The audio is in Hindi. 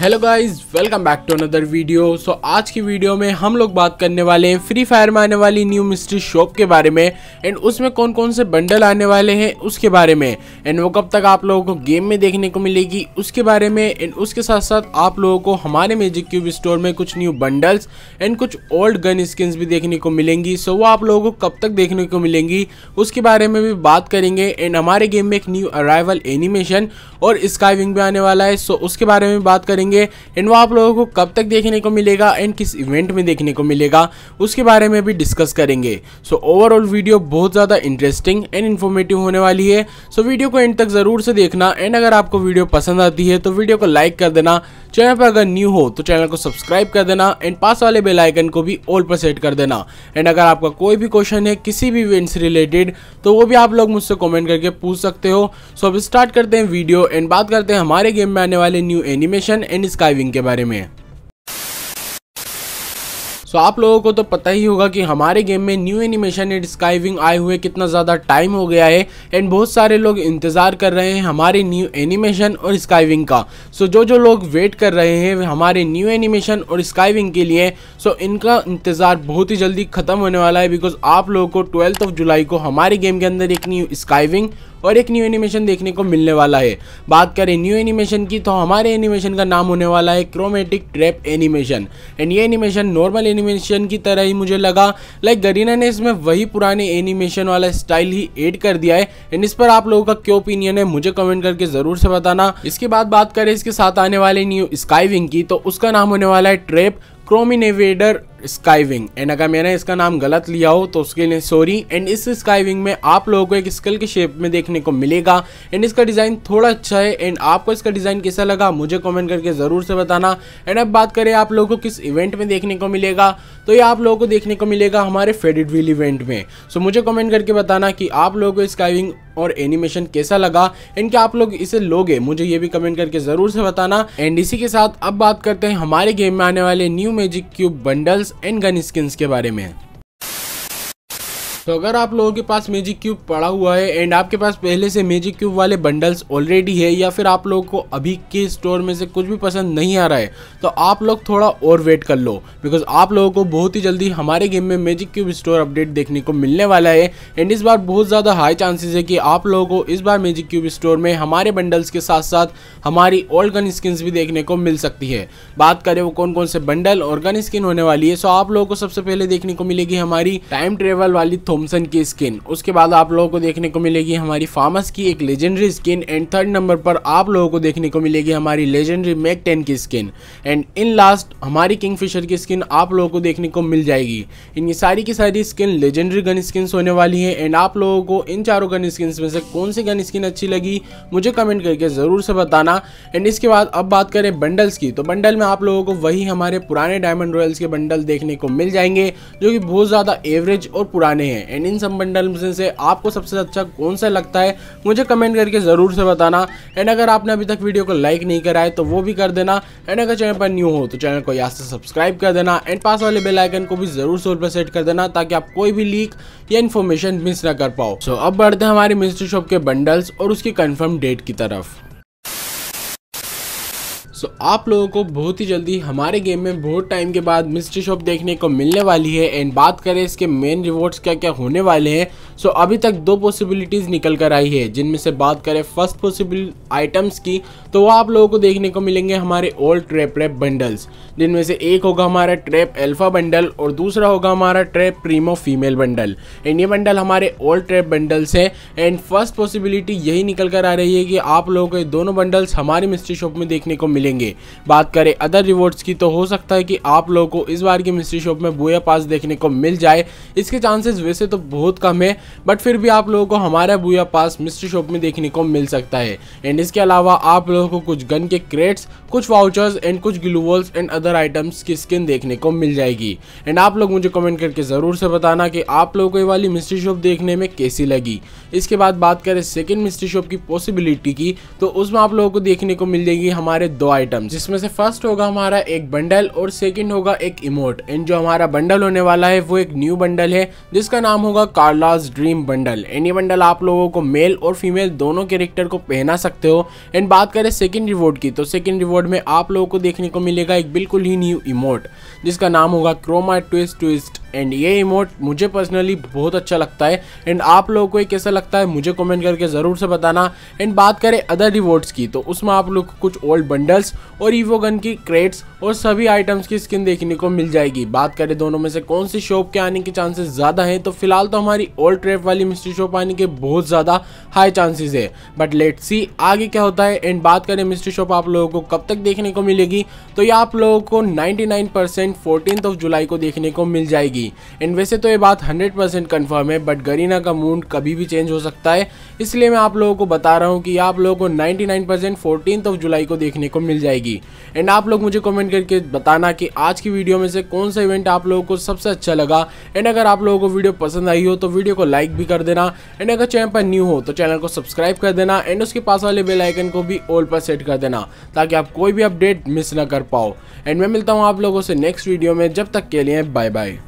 hello guys welcome back to another video so आज की वीडियो में हम लोग बात करने वाले हैं फ्री फायर में आने वाली न्यू मिस्ट्री शॉप के बारे में एंड उसमें कौन कौन से बंडल आने वाले हैं उसके बारे में एंड वो कब तक आप लोगों को गेम में देखने को मिलेगी उसके बारे में एंड उसके साथ साथ आप लोगों को हमारे मेजिक क्यूब स्टोर में कुछ न्यू बंडल्स एंड कुछ ओल्ड गन स्किन्स भी देखने को मिलेंगी सो वो आप लोगों को कब तक देखने को मिलेंगी उसके बारे में भी बात करेंगे एंड हमारे गेम में एक न्यू अराइवल एनिमेशन और स्काइविंग भी आने वाला है सो उसके बारे में बात करेंगे मिलेंगे एंड वो आप लोगों को कब तक देखने को मिलेगा एंड किस इवेंट में देखने को मिलेगा उसके बारे में भी डिस्कस करेंगे सो ओवरऑल वीडियो बहुत ज़्यादा इंटरेस्टिंग एंड इन्फॉर्मेटिव होने वाली है सो so, वीडियो को एंड तक ज़रूर से देखना एंड अगर आपको वीडियो पसंद आती है तो वीडियो को लाइक कर देना चैनल पर अगर न्यू हो तो चैनल को सब्सक्राइब कर देना एंड पास वाले बेल आइकन को भी ऑल पर सेट कर देना एंड अगर आपका कोई भी क्वेश्चन है किसी भी इवेंट से रिलेटेड तो वो भी आप लोग मुझसे कमेंट करके पूछ सकते हो सो so, अब स्टार्ट करते हैं वीडियो एंड बात करते हैं हमारे गेम में आने वाले new animation and in wing के बारे में सो so, आप लोगों को तो पता ही होगा कि हमारे गेम में new animation and sky wing आए हुए कितना ज़्यादा टाइम हो गया है एंड बहुत सारे लोग इंतज़ार कर रहे हैं हमारे न्यू एनिमेशन और स्काई विंग का सो so, जो जो लोग वेट कर रहे हैं हमारे न्यू एनिमेशन और स्काई विंग के लिए सो so, इनका इंतज़ार बहुत ही जल्दी ख़त्म होने वाला है बिकॉज आप लोगों को ट्वेल्थ ऑफ जुलाई को हमारे गेम के अंदर एक न्यू स्काई विंग और एक न्यू एनिमेशन देखने को मिलने वाला है बात करें न्यू एनिमेशन की तो हमारे एनिमेशन का नाम होने वाला है क्रोमेटिक ट्रैप एनिमेशन एंड ये एनिमेशन नॉर्मल एनिमेशन की तरह ही मुझे लगा लाइक गरीना ने इसमें वही पुराने एनिमेशन वाला स्टाइल ही एड कर दिया है एंड इस पर आप लोगों का क्यों ओपिनियन है मुझे कमेंट करके जरूर से बताना इसके बाद बात करें इसके साथ आने वाले न्यू स्काई विंग की तो उसका नाम होने वाला है ट्रेप क्रोमिनेवेडर स्काईविंग एंड अगर मैंने इसका नाम गलत लिया हो तो उसके लिए सॉरी एंड इस स्काईविंग में आप लोगों को एक स्किल के शेप में देखने को मिलेगा एंड इसका डिज़ाइन थोड़ा अच्छा है एंड आपको इसका डिज़ाइन कैसा लगा मुझे कमेंट करके ज़रूर से बताना एंड अब बात करें आप लोगों को किस इवेंट में देखने को मिलेगा तो ये आप लोगों को देखने को मिलेगा हमारे फेडिड व्हील इवेंट में सो मुझे कमेंट करके बताना कि आप लोगों को स्काईविंग और एनिमेशन कैसा लगा एंड क्या आप लोग इसे लोगे मुझे ये भी कमेंट करके ज़रूर से बताना एंड इसी के साथ अब बात करते हैं हमारे गेम में आने वाले new magic cube bundles and gun skins के बारे में सो तो अगर आप लोगों के पास मैजिक क्यूब पड़ा हुआ है एंड आपके पास पहले से मेजिक क्यूब वाले बंडल्स ऑलरेडी है या फिर आप लोगों को अभी के स्टोर में से कुछ भी पसंद नहीं आ रहा है तो आप लोग थोड़ा और वेट कर लो बिकॉज आप लोगों को बहुत ही जल्दी हमारे गेम में मैजिक क्यूब स्टोर अपडेट देखने को मिलने वाला है एंड इस बार बहुत ज़्यादा हाई चांसेज है कि आप लोगों को इस बार मेजिक क्यूब स्टोर में हमारे बंडल्स के साथ साथ हमारी ओल्ड गन स्किन्स भी देखने को मिल सकती है बात करें वो कौन कौन से बंडल और गन स्किन होने वाली है सो आप लोगों को सबसे पहले देखने को मिलेगी हमारी टाइम ट्रेवल वाली थोम थॉमसन की स्किन उसके बाद आप लोगों को देखने को मिलेगी हमारी फार्मस की एक legendary skin and third number पर आप लोगों को देखने को मिलेगी हमारी लेजेंडरी मैक टेन की स्किन एंड इन लास्ट हमारी किंगफिशर की स्किन आप लोगों को देखने को मिल जाएगी इनकी सारी की सारी स्किन लेजेंडरी गन स्किन होने वाली है एंड आप लोगों को इन चारों गन स्किन में से कौन सी गन स्किन अच्छी लगी मुझे कमेंट करके ज़रूर से बताना एंड इसके बाद अब बात करें बंडल्स की तो बंडल में आप लोगों को वही हमारे पुराने डायमंड रॉयल्स के बंडल देखने को मिल जाएंगे जो कि बहुत ज़्यादा एवरेज और पुराने हैं एंड इन सब बंडल में से आपको सबसे अच्छा कौन सा लगता है मुझे कमेंट करके ज़रूर से बताना एंड अगर आपने अभी तक वीडियो को लाइक नहीं करा है तो वो भी कर देना एंड अगर चैनल पर न्यू हो तो चैनल को यहाँ से सब्सक्राइब कर देना एंड पास वाले बेलाइकन को भी ज़रूर सोल पर सेट कर देना ताकि आप कोई भी लीक या इन्फॉर्मेशन मिस ना कर पाओ सो so, अब बढ़ते हैं हमारे मिस्ट्री शॉप के बंडल्स और उसकी कन्फर्म डेट की तरफ सो so, आप लोगों को बहुत ही जल्दी हमारे गेम में बहुत टाइम के बाद मिस्ट्री शॉप देखने को मिलने वाली है एंड बात करें इसके मेन रिवॉर्ड्स क्या क्या होने वाले हैं सो so, अभी तक दो पॉसिबिलिटीज़ निकल कर आई है जिनमें से बात करें फर्स्ट पॉसिबल आइटम्स की तो वो आप लोगों को देखने को मिलेंगे हमारे ओल्ड ट्रैप रैप बंडल्स जिनमें से एक होगा हमारा ट्रैप एल्फा बंडल और दूसरा होगा हमारा trap primo female bundle and ये बंडल हमारे ओल्ड ट्रैप बंडल्स हैं एंड फर्स्ट पॉसिबिलिटी यही निकल कर आ रही है कि आप लोगों को दोनों बंडल्स हमारे मिस्ट्री शॉप में देखने को मिले मिलेंगे बात करें अदर रिवॉर्ड्स की तो हो सकता है कि आप लोगों को इस बार की मिस्ट्री शॉप में बूया पास देखने को मिल जाए इसके चांसेस वैसे तो बहुत कम है बट फिर भी आप लोगों को हमारा बूया पास मिस्ट्री शॉप में देखने को मिल सकता है एंड इसके अलावा आप लोगों को कुछ गन के क्रेट्स कुछ वाउचर्स एंड कुछ ग्लूवल्स एंड अदर आइटम्स की स्किन देखने को मिल जाएगी एंड आप लोग मुझे कमेंट करके ज़रूर से बताना कि आप लोगों को ये वाली मिस्ट्री शॉप देखने में कैसी लगी इसके बाद बात करें सेकेंड मिस्ट्री शॉप की पॉसिबिलिटी की तो उसमें आप लोगों को देखने को मिल जाएगी हमारे दो आइटम्स जिसमें से फर्स्ट होगा हमारा एक बंडल और सेकेंड होगा एक इमोट एंड जो हमारा बंडल होने वाला है वो एक न्यू बंडल है जिसका नाम होगा कार्लास ड्रीम बंडल एंड ये बंडल आप लोगों को मेल और फीमेल दोनों कैरेक्टर को पहना सकते हो एंड बात करें सेकेंड रिवॉर्ड की तो सेकेंड रिवॉर्ड में आप लोगों को देखने को मिलेगा एक बिल्कुल ही न्यू इमोट जिसका नाम होगा क्रोमा ट्विस्ट ट्विस्ट एंड ये इमोट मुझे पर्सनली बहुत अच्छा लगता है एंड आप लोगों को ये कैसा लगता है मुझे कमेंट करके ज़रूर से बताना एंड बात करें अदर रिवॉर्ड्स की तो उसमें आप लोग को कुछ ओल्ड बंडल्स और ईवो गन की क्रेट्स और सभी आइटम्स की स्किन देखने को मिल जाएगी बात करें दोनों में से कौन सी शॉप के आने के चांसेस ज़्यादा हैं तो फिलहाल तो हमारी ओल्ड ट्रेप वाली मिस्ट्री शॉप आने के बहुत ज़्यादा हाई चांसेस है बट लेट सी आगे क्या होता है एंड बात करें मिस्ट्री शॉप आप लोगों को कब तक देखने को मिलेगी तो ये आप लोगों को ninety nine percent of July को देखने को मिल जाएगी होगी एंड वैसे तो ये बात 100% कंफर्म है बट गरीना का मूड कभी भी चेंज हो सकता है इसलिए मैं आप लोगों को बता रहा हूँ कि आप लोगों को 99% 14th ऑफ जुलाई को देखने को मिल जाएगी एंड आप लोग मुझे कमेंट करके बताना कि आज की वीडियो में से कौन सा इवेंट आप लोगों को सबसे अच्छा लगा एंड अगर आप लोगों को वीडियो पसंद आई हो तो वीडियो को लाइक भी कर देना एंड अगर चैनल पर न्यू हो तो चैनल को सब्सक्राइब कर देना एंड उसके पास वाले बेलाइकन को भी ऑल पर सेट कर देना ताकि आप कोई भी अपडेट मिस ना कर पाओ एंड मैं मिलता हूँ आप लोगों से नेक्स्ट वीडियो में जब तक के लिए बाय बाय